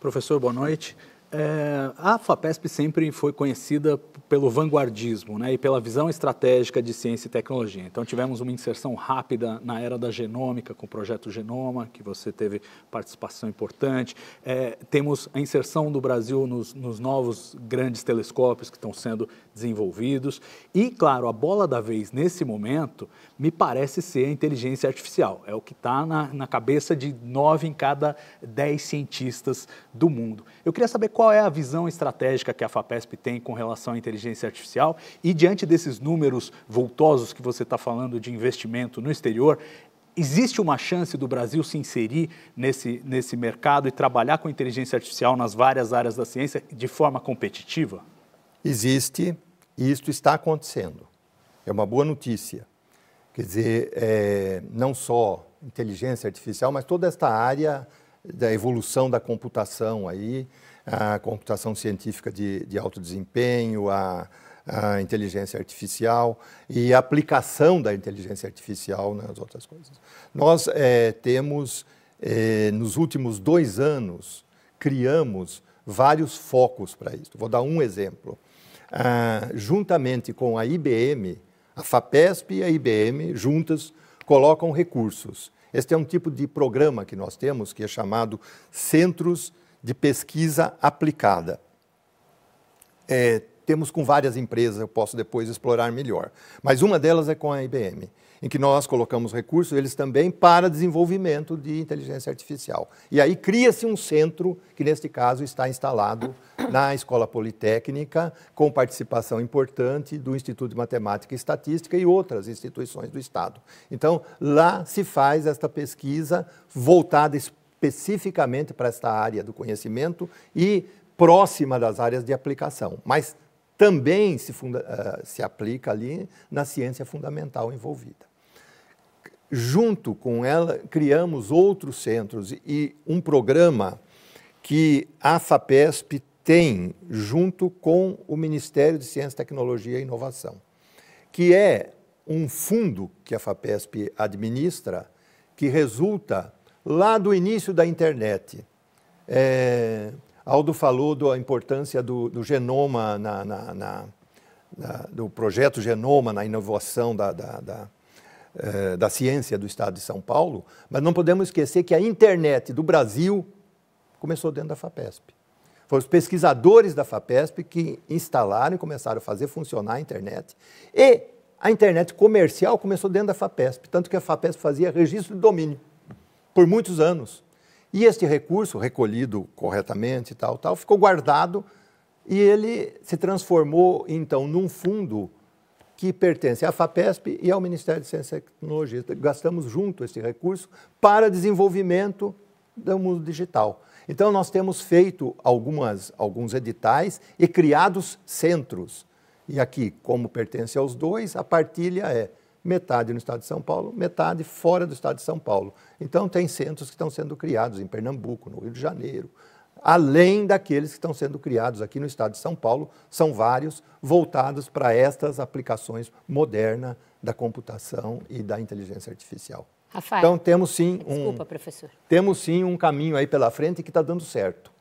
Professor, boa noite. É, a FAPESP sempre foi conhecida pelo vanguardismo né, e pela visão estratégica de ciência e tecnologia. Então, tivemos uma inserção rápida na era da genômica, com o projeto Genoma, que você teve participação importante. É, temos a inserção do Brasil nos, nos novos grandes telescópios que estão sendo desenvolvidos. E, claro, a bola da vez nesse momento me parece ser a inteligência artificial. É o que está na, na cabeça de nove em cada dez cientistas do mundo. Eu queria saber qual é a visão estratégica que a FAPESP tem com relação à inteligência artificial e diante desses números voltosos que você está falando de investimento no exterior, existe uma chance do Brasil se inserir nesse, nesse mercado e trabalhar com inteligência artificial nas várias áreas da ciência de forma competitiva? Existe e isto está acontecendo. É uma boa notícia. Quer dizer, é, não só inteligência artificial, mas toda esta área da evolução da computação aí, a computação científica de, de alto desempenho, a, a inteligência artificial e a aplicação da inteligência artificial nas outras coisas. Nós é, temos, é, nos últimos dois anos, criamos vários focos para isso. Vou dar um exemplo. Ah, juntamente com a IBM, a FAPESP e a IBM, juntas, colocam recursos. Este é um tipo de programa que nós temos que é chamado Centros de pesquisa aplicada. É, temos com várias empresas, eu posso depois explorar melhor. Mas uma delas é com a IBM, em que nós colocamos recursos, eles também, para desenvolvimento de inteligência artificial. E aí cria-se um centro, que neste caso está instalado na Escola Politécnica, com participação importante do Instituto de Matemática e Estatística e outras instituições do Estado. Então, lá se faz esta pesquisa voltada especificamente para esta área do conhecimento e próxima das áreas de aplicação, mas também se, funda, eh, se aplica ali na ciência fundamental envolvida. Junto com ela, criamos outros centros e um programa que a FAPESP tem junto com o Ministério de Ciência, Tecnologia e Inovação, que é um fundo que a FAPESP administra que resulta lá do início da internet. É, Aldo falou da importância do, do genoma, na, na, na, do projeto Genoma na inovação da, da, da, é, da ciência do Estado de São Paulo, mas não podemos esquecer que a internet do Brasil começou dentro da FAPESP. Foram os pesquisadores da FAPESP que instalaram e começaram a fazer funcionar a internet. E a internet comercial começou dentro da FAPESP, tanto que a FAPESP fazia registro de domínio por muitos anos. E este recurso, recolhido corretamente e tal, tal, ficou guardado e ele se transformou, então, num fundo que pertence à FAPESP e ao Ministério de Ciência e Tecnologia. Gastamos junto esse recurso para desenvolvimento do mundo digital. Então, nós temos feito algumas, alguns editais e criados centros. E aqui, como pertence aos dois, a partilha é metade no estado de São Paulo, metade fora do estado de São Paulo. Então, tem centros que estão sendo criados em Pernambuco, no Rio de Janeiro, além daqueles que estão sendo criados aqui no estado de São Paulo, são vários voltados para estas aplicações modernas da computação e da inteligência artificial. Rafael, então temos sim um desculpa, professor. Temos sim um caminho aí pela frente que está dando certo.